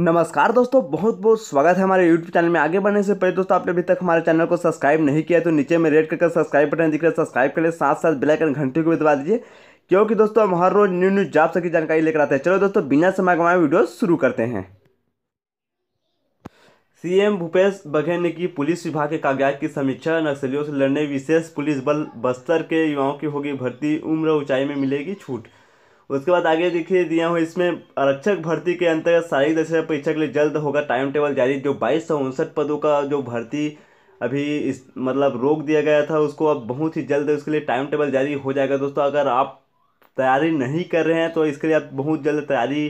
नमस्कार दोस्तों बहुत बहुत स्वागत है हमारे यूट्यूब चैनल में आगे बढ़ने से पहले दोस्तों आपने अभी तक हमारे चैनल को सब्सक्राइब नहीं किया तो नीचे में रेड करके सब्सक्राइब बटन दिख रहा है सब्सक्राइब कर ले साथ साथ आइकन घंटे को भी दबा दीजिए क्योंकि दोस्तों हम हर रोज न्यू न्यू जॉब की जानकारी लेकर आते हैं चलो दोस्तों बिना समय कमाए वीडियो शुरू करते हैं सीएम भूपेश बघेल ने की पुलिस विभाग के कागजात की समीक्षा नक्सलियों से लड़ने विशेष पुलिस बल बस्तर के युवाओं की होगी भर्ती उम्र ऊंचाई में मिलेगी छूट उसके बाद आगे देखिए दिया हूँ इसमें आरक्षक भर्ती के अंतर्गत शारीरिक दक्षता परीक्षा के लिए जल्द होगा टाइम टेबल जारी जो बाईस सौ उनसठ पदों का जो भर्ती अभी इस मतलब रोक दिया गया था उसको अब बहुत ही जल्द उसके लिए टाइम टेबल जारी हो जाएगा दोस्तों अगर आप तैयारी नहीं कर रहे हैं तो इसके लिए आप बहुत जल्द तैयारी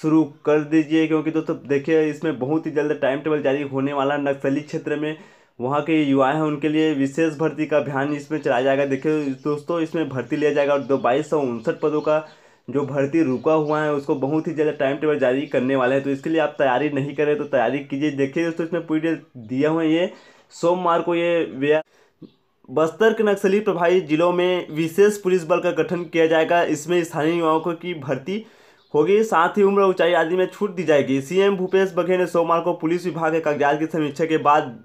शुरू कर दीजिए क्योंकि दोस्तों देखिए इसमें बहुत ही जल्द टाइम टेबल जारी होने वाला है नक्सली क्षेत्र में वहाँ के युवा हैं उनके लिए विशेष भर्ती का अभियान इसमें चलाया जाएगा देखिए दोस्तों इसमें भर्ती लिया जाएगा और दो बाईस सौ उनसठ पदों का जो भर्ती रुका हुआ है उसको बहुत ही ज़्यादा टाइम टेबल जारी करने वाले हैं तो इसके लिए आप तैयारी नहीं करें तो तैयारी कीजिए देखिए दोस्तों इसमें पूरी दिया हुआ है ये सोमवार को ये व्या बस्तर के नक्सली प्रभावित जिलों में विशेष पुलिस बल का गठन किया जाएगा इसमें स्थानीय युवाओं की भर्ती होगी साथ ही उम्र ऊंचाई आदि में छूट दी जाएगी सीएम भूपेश बघेल ने सोमवार को पुलिस विभाग के कागजात की समीक्षा के बाद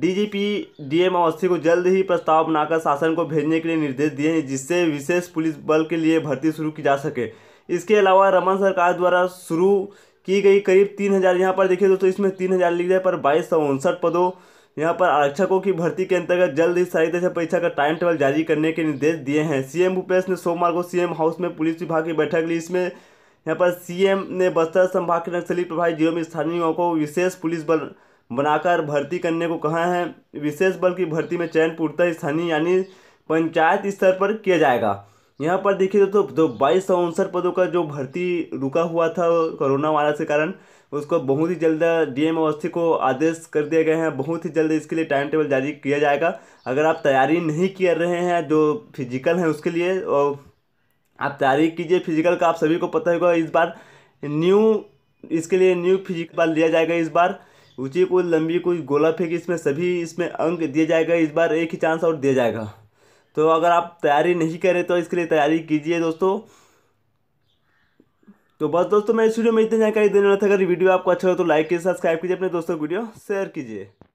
डीजीपी डीएम अवस्थी को जल्द ही प्रस्ताव बनाकर शासन को भेजने के लिए निर्देश दिए हैं जिससे विशेष पुलिस बल के लिए भर्ती शुरू की जा सके इसके अलावा रमन सरकार द्वारा शुरू की गई करीब तीन हज़ार यहाँ पर देखिए दोस्तों इसमें तीन हज़ार लिख रहे पर बाईस सौ उनसठ पदों यहाँ पर आरक्षकों की भर्ती के अंतर्गत जल्द ही सारी तरह परीक्षा का टाइम टेबल जारी करने के निर्देश दिए हैं सीएम भूपेश ने सोमवार को सीएम हाउस में पुलिस विभाग की बैठक ली इसमें यहाँ पर सीएम ने बस्तर संभाग के नक्सली प्रभावित जिलों में स्थानीय को विशेष पुलिस बल बनाकर भर्ती करने को कहा है विशेष बल की भर्ती में चयन पूर्णतः स्थानीय यानी पंचायत स्तर पर किया जाएगा यहाँ पर देखिए तो जो तो, तो बाईस सौ उनसठ पदों का जो भर्ती रुका हुआ था कोरोना वायरस के कारण उसको बहुत ही जल्द डीएम अवस्थी को आदेश कर दिए गए हैं बहुत ही जल्द इसके लिए टाइम टेबल जारी किया जाएगा अगर आप तैयारी नहीं कर रहे हैं जो फिजिकल है उसके लिए और आप तैयारी कीजिए फिजिकल का आप सभी को पता होगा इस बार न्यू इसके लिए न्यू फिजिकल लिया जाएगा इस बार ऊंची कोई लंबी कोई गोला फेंकी इसमें सभी इसमें अंक दिए जाएगा इस बार एक ही चांस और दिया जाएगा तो अगर आप तैयारी नहीं करें तो इसके लिए तैयारी कीजिए दोस्तों तो बस दोस्तों मैं इस वीडियो में इतनी जानकारी देने वाला था अगर वीडियो आपको अच्छा हो तो लाइक कीजिए सब्सक्राइब कीजिए अपने दोस्तों को वीडियो शेयर कीजिए